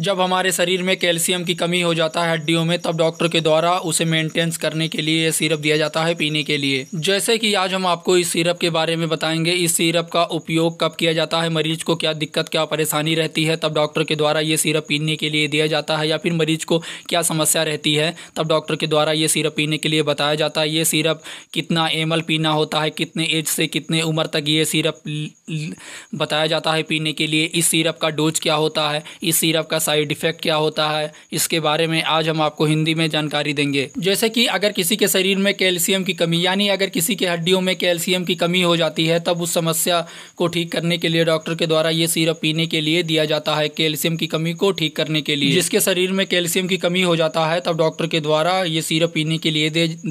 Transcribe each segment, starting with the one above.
जब हमारे शरीर में कैल्शियम की कमी हो जाता है हड्डियों में तब डॉक्टर के द्वारा उसे मेंटेनेंस करने के लिए यह सिरप दिया जाता है पीने के लिए जैसे कि आज हम आपको इस सिरप के बारे में बताएंगे इस सिरप का उपयोग कब किया जाता है मरीज को क्या दिक्कत क्या परेशानी रहती है तब डॉक्टर के द्वारा ये सिरप पीने के लिए दिया जाता है या फिर मरीज को क्या समस्या रहती है तब डॉक्टर के द्वारा ये सिरप पीने के लिए बताया जाता है ये सिरप कितना एम पीना होता है कितने एज से कितने उम्र तक ये सिरप बताया जाता है पीने के लिए इस सिरप का डोज क्या होता है इस सिरप का साइड इफ़ेक्ट क्या होता है इसके बारे में आज हम आपको हिंदी में जानकारी देंगे जैसे कि अगर किसी के शरीर में कैल्शियम की कमी यानी अगर किसी के हड्डियों में कैल्शियम की कमी हो जाती है तब उस समस्या को ठीक करने के लिए डॉक्टर के द्वारा ये सीरप पीने के लिए दिया जाता है कैल्शियम की कमी को ठीक करने के लिए जिसके शरीर में कैल्शियम की कमी हो जाता है तब डॉक्टर के द्वारा ये सीरप पीने के लिए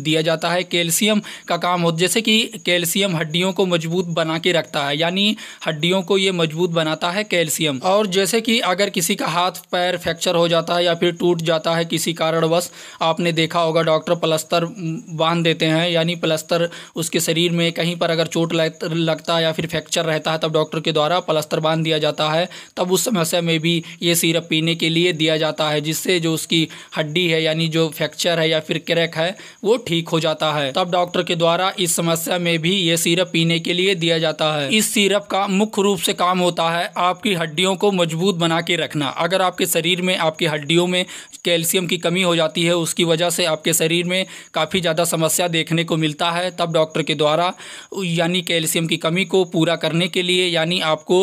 दिया जाता है कैल्शियम का काम हो जैसे कि कैल्शियम हड्डियों को मजबूत बना के रखता है यानी हड्डियों को ये मजबूत बनाता है कैल्शियम और जैसे कि अगर किसी का हाथ पैर फ्रैक्चर हो जाता है या फिर टूट जाता है किसी कारणवश आपने देखा होगा डॉक्टर प्लस्तर बांध देते हैं यानी प्लस्तर उसके शरीर में कहीं पर अगर चोट लगता है या फिर फ्रैक्चर रहता है तब डॉक्टर के द्वारा प्लस्तर बांध दिया जाता है तब उस समस्या में भी ये सीरप पीने के लिए दिया जाता है जिससे जो उसकी हड्डी है यानी जो फ्रैक्चर है या फिर क्रैक है वो ठीक हो जाता है तब डॉक्टर के द्वारा इस समस्या में भी ये सीरप पीने के लिए दिया जाता है इस सीरप का मुख्य रूप से काम होता है आपकी हड्डियों को मजबूत बना के रखना अगर आप आपके शरीर में आपकी हड्डियों में कैल्शियम की कमी हो जाती है उसकी वजह से आपके शरीर में काफ़ी ज़्यादा समस्या देखने को मिलता है तब डॉक्टर के द्वारा यानी कैल्शियम की कमी को पूरा करने के लिए यानी आपको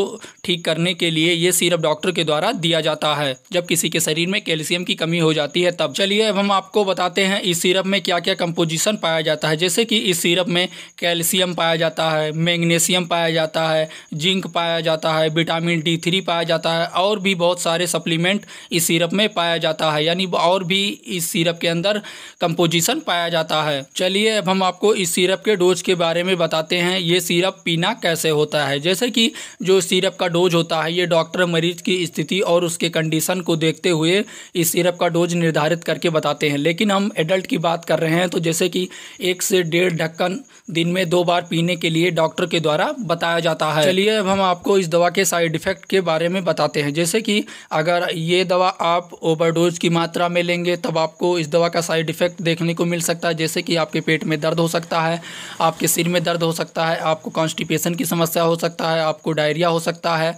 ठीक करने के लिए ये सिरप डॉक्टर के द्वारा दिया जाता है जब किसी के शरीर में कैल्शियम की कमी हो जाती है तब चलिए अब हम आपको बताते हैं इस सिरप में क्या क्या कंपोजिशन पाया जाता है जैसे कि इस सिरप में कैल्शियम पाया जाता है मैग्नीशियम पाया जाता है जिंक पाया जाता है विटामिन डी थ्री पाया जाता है और भी बहुत सारे सप्लीमेंट एलिमेंट इस सिरप में पाया जाता है यानी और भी इस सिरप के अंदर कंपोजिशन पाया जाता है चलिए अब हम आपको इस सिरप के डोज के बारे में बताते हैं ये सिरप पीना कैसे होता है जैसे कि जो सिरप का डोज होता है ये डॉक्टर मरीज की स्थिति और उसके कंडीशन को देखते हुए इस सिरप का डोज निर्धारित करके बताते हैं लेकिन हम एडल्ट की बात कर रहे हैं तो जैसे कि एक से डेढ़ ढक्कन दिन में दो बार पीने के लिए डॉक्टर के द्वारा बताया जाता है चलिए अब हम आपको इस दवा के साइड इफेक्ट के बारे में बताते हैं जैसे कि अगर ये दवा आप ओवरडोज की मात्रा में लेंगे तब आपको इस दवा का साइड इफ़ेक्ट देखने को मिल सकता है जैसे कि आपके पेट में दर्द हो सकता है आपके सिर में दर्द हो सकता है आपको कॉन्स्टिपेशन की समस्या हो सकता है आपको डायरिया हो सकता है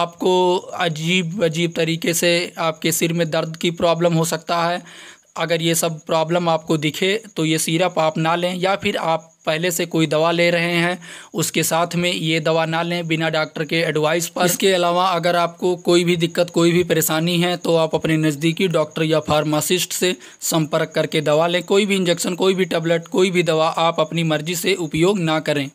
आपको अजीब अजीब तरीके से आपके सिर में दर्द की प्रॉब्लम हो सकता है अगर ये सब प्रॉब्लम आपको दिखे तो ये सीरप आप ना लें या फिर आप पहले से कोई दवा ले रहे हैं उसके साथ में ये दवा ना लें बिना डॉक्टर के एडवाइस पर इसके अलावा अगर आपको कोई भी दिक्कत कोई भी परेशानी है तो आप अपने नज़दीकी डॉक्टर या फार्मासिस्ट से संपर्क करके दवा लें कोई भी इंजेक्शन कोई भी टैबलेट कोई भी दवा आप अपनी मर्ज़ी से उपयोग ना करें